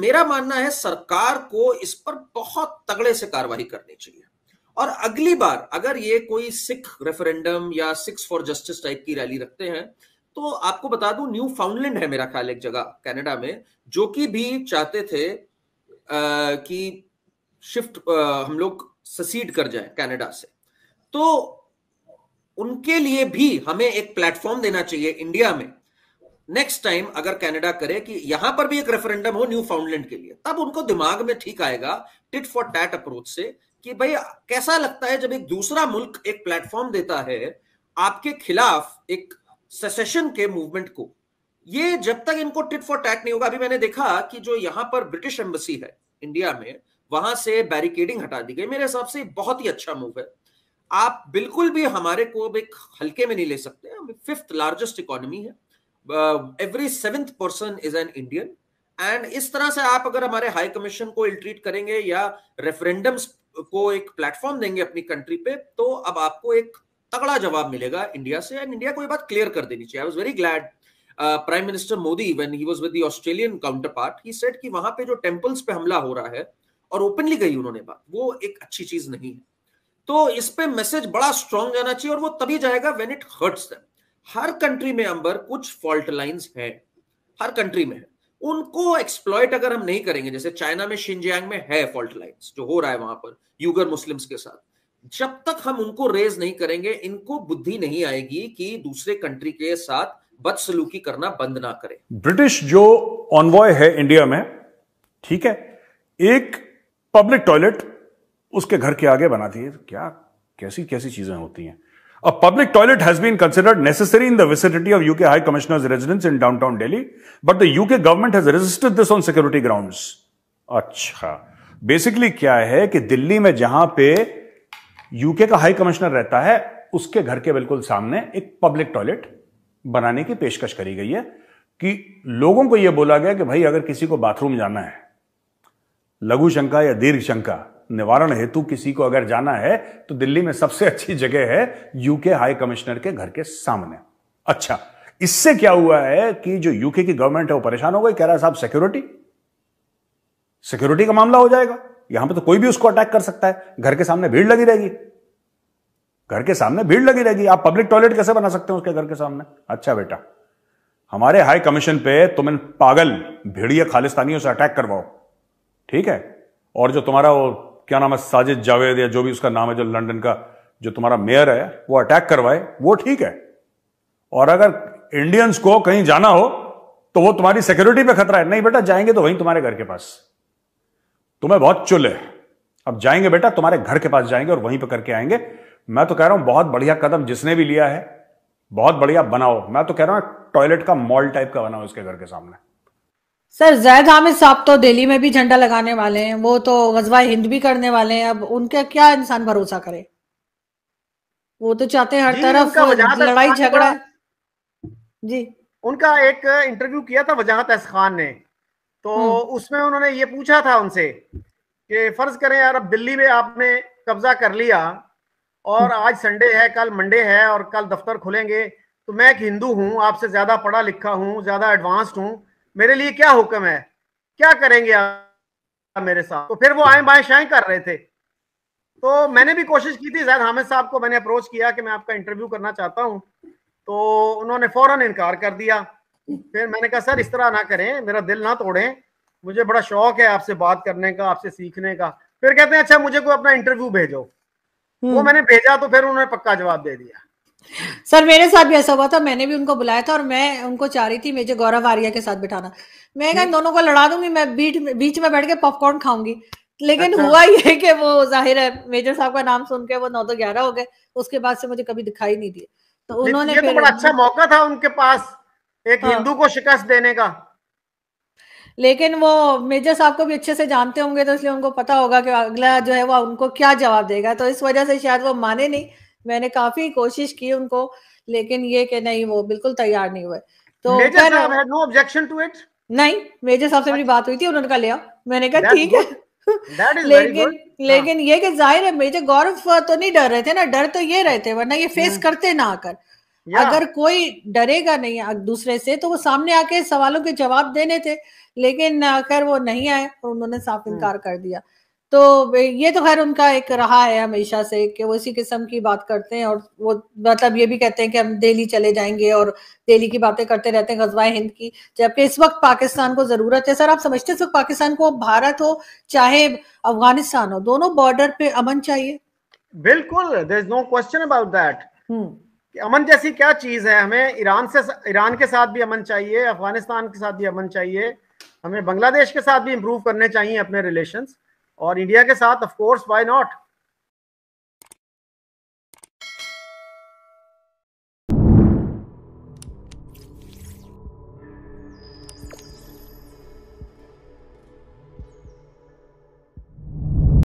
मेरा मानना है सरकार को इस पर बहुत तगड़े से कार्रवाई करनी चाहिए और अगली बार अगर ये कोई सिख रेफरेंडम या सिक्स फॉर जस्टिस टाइप की रैली रखते हैं तो आपको बता दूं न्यू फाउंडलैंड है मेरा ख्याल एक जगह कनाडा में जो कि भी चाहते थे आ, कि शिफ्ट आ, हम लोग ससीड कर जाए कनाडा से तो उनके लिए भी हमें एक प्लेटफॉर्म देना चाहिए इंडिया में नेक्स्ट टाइम अगर कनाडा करे कि यहां पर भी एक रेफरेंडम हो न्यू फाउंडलैंड के लिए तब उनको दिमाग में ठीक आएगा टिट फॉर टैट अप्रोच से कि भाई कैसा लगता है जब एक दूसरा मुल्क एक प्लेटफॉर्म देता है आपके खिलाफ एक सेसेशन के मूवमेंट को ये जब तक इनको टिट फॉर टैट नहीं होगा अभी मैंने देखा कि जो यहाँ पर ब्रिटिश एम्बेसी है इंडिया में वहां से बैरिकेडिंग हटा दी गई मेरे हिसाब से बहुत ही अच्छा मूव है आप बिल्कुल भी हमारे को अब एक हल्के में नहीं ले सकते हम फिफ्थ लार्जेस्ट इकोनॉमी है every seventh person is an Indian and इस तरह से आप अगर हमारे हाई कमीशन को इल्ट्रीट करेंगे या रेफरेंडम्स को एक प्लेटफॉर्म देंगे अपनी कंट्री पे तो अब आपको एक तगड़ा जवाब मिलेगा इंडिया से एंड इंडिया को ये बात क्लियर कर देनी चाहिए I was very glad prime minister Modi when he was with Australian counterpart he said कि वहां पे जो टेम्पल्स पे हमला हो रहा है और ओपनली कही उन्होंने बात वो एक अच्छी चीज नहीं है तो इस पे मैसेज बड़ा स्ट्रांग जाना चाहिए और वो तभी जाएगा वेन इट हर्ट्स दैम हर कंट्री में अंबर कुछ फॉल्ट लाइंस है हर कंट्री में है उनको एक्सप्लॉयट अगर हम नहीं करेंगे जैसे चाइना में शिंजियांग में है फॉल्ट लाइंस जो हो रहा है वहां पर यूगर मुस्लिम्स के साथ जब तक हम उनको रेज नहीं करेंगे इनको बुद्धि नहीं आएगी कि दूसरे कंट्री के साथ बदसलूकी करना बंद ना करें ब्रिटिश जो ऑनवॉय है इंडिया में ठीक है एक पब्लिक टॉयलेट उसके घर के आगे बना दिए क्या कैसी कैसी चीजें होती हैं A public toilet has been considered necessary in the vicinity of UK High Commissioner's residence in downtown Delhi, but the UK government has resisted this on security grounds. अच्छा basically क्या है कि दिल्ली में जहां पे UK का High Commissioner रहता है उसके घर के बिल्कुल सामने एक public toilet बनाने की पेशकश करी गई है कि लोगों को यह बोला गया कि भाई अगर किसी को bathroom जाना है लघु शंका या दीर्घ शंका निवारण हेतु किसी को अगर जाना है तो दिल्ली में सबसे अच्छी जगह है यूके हाई कमिश्नर के घर के सामने अच्छा इससे क्या हुआ है कि जो यूके की गवर्नमेंट है वो परेशान हो गई कह रहा है साहब सिक्योरिटी सिक्योरिटी का मामला हो जाएगा यहां पे तो कोई भी उसको अटैक कर सकता है घर के सामने भीड़ लगी रहेगी घर के सामने भीड़ लगी रहेगी आप पब्लिक टॉयलेट कैसे बना सकते हो उसके घर के सामने अच्छा बेटा हमारे हाई कमीशन पे तुम इन पागल भेड़िया खालिस्तानियों से अटैक करवाओ ठीक है और जो तुम्हारा वो क्या नाम है साजिद जावेद या जो भी उसका नाम है जो लंदन का जो तुम्हारा मेयर है वो अटैक करवाए वो ठीक है और अगर इंडियंस को कहीं जाना हो तो वो तुम्हारी सिक्योरिटी पे खतरा है नहीं बेटा जाएंगे तो वहीं तुम्हारे घर के पास तुम्हें बहुत चुल है अब जाएंगे बेटा तुम्हारे घर के पास जाएंगे और वहीं पर करके आएंगे मैं तो कह रहा हूं बहुत बढ़िया कदम जिसने भी लिया है बहुत बढ़िया बनाओ मैं तो कह रहा हूं टॉयलेट का मॉल टाइप का बनाओ इसके घर के सामने सर जैद हामिद साहब तो दिल्ली में भी झंडा लगाने वाले हैं वो तो गजवा हिंद भी करने वाले हैं अब उनका क्या इंसान भरोसा करे वो तो चाहते हैं हर तरफ लड़ाई झगड़ा जी उनका एक इंटरव्यू किया था वजाहत एस खान ने तो हम्म। उसमें उन्होंने ये पूछा था उनसे कि फर्ज करें यार अब दिल्ली में आपने कब्जा कर लिया और हम्म। आज संडे है कल मंडे है और कल दफ्तर खुलेंगे तो मैं एक हिंदू हूँ आपसे ज्यादा पढ़ा लिखा हूँ ज्यादा एडवांस्ड हूँ मेरे लिए क्या हुक्म है क्या करेंगे आप मेरे साथ तो फिर वो आए बाएं शाएं कर रहे थे तो मैंने भी कोशिश की थी जैद हामिद साहब को मैंने अप्रोच किया कि मैं आपका इंटरव्यू करना चाहता हूँ तो उन्होंने फौरन इनकार कर दिया फिर मैंने कहा सर इस तरह ना करें मेरा दिल ना तोड़ें मुझे बड़ा शौक है आपसे बात करने का आपसे सीखने का फिर कहते हैं अच्छा मुझे कोई अपना इंटरव्यू भेजो हम्म। वो मैंने भेजा तो फिर उन्होंने पक्का जवाब दे दिया सर मेरे साथ भी ऐसा हुआ था मैंने भी उनको बुलाया था और मैं उनको चाह रही थी मेजर गौरव आर्या के साथ बिठाना मैं कहा दोनों को लड़ा दूंगी मैं बीच बीच में बैठ के पॉपकॉर्न खाऊंगी लेकिन अच्छा। हुआ ये कि वो जाहिर है मेजर साहब का नाम सुन के वो नौ तो ग्यारह हो गए उसके बाद से मुझे कभी दिखाई नहीं दिए तो उन्होंने तो बड़ा अच्छा मौका था उनके पास एक हाँ। हिंदू को शिकस्त देने का लेकिन वो मेजर साहब को भी अच्छे से जानते होंगे तो इसलिए उनको पता होगा कि अगला जो है वो उनको क्या जवाब देगा तो इस वजह से शायद वो माने नहीं मैंने काफी कोशिश की उनको लेकिन ये कि नहीं वो बिल्कुल तैयार नहीं हुए तो major no objection to it नहीं मेजर साहब से मेरी बात हुई थी उन्होंने कहा लिया मैंने कहा ठीक है लेकिन हाँ। लेकिन ये कि जाहिर है मेजर गौरव तो नहीं डर रहे थे ना डर तो ये रहे थे वरना ये फेस हम्म। करते ना आकर अगर कोई डरेगा नहीं दूसरे से तो वो सामने आके सवालों के जवाब देने थे लेकिन खैर वो नहीं आए और उन्होंने साफ हम्म। इनकार कर दिया तो ये तो खैर उनका एक रहा है हमेशा से कि वो इसी किस्म की बात करते हैं और वो मतलब ये भी कहते हैं कि हम दिल्ली चले जाएंगे और दिल्ली की बातें करते रहते हैं गजवा हिंद की जबकि इस वक्त पाकिस्तान को ज़रूरत है सर आप समझते इस वक्त पाकिस्तान को भारत हो चाहे अफगानिस्तान हो दोनों बॉर्डर पे अमन चाहिए बिल्कुल there is no question about that अमन जैसी क्या चीज है हमें ईरान से ईरान के साथ भी अमन चाहिए अफगानिस्तान के साथ भी अमन चाहिए हमें बांग्लादेश के साथ भी इम्प्रूव करने चाहिए अपने रिलेशंस और इंडिया के साथ ऑफ कोर्स व्हाई नॉट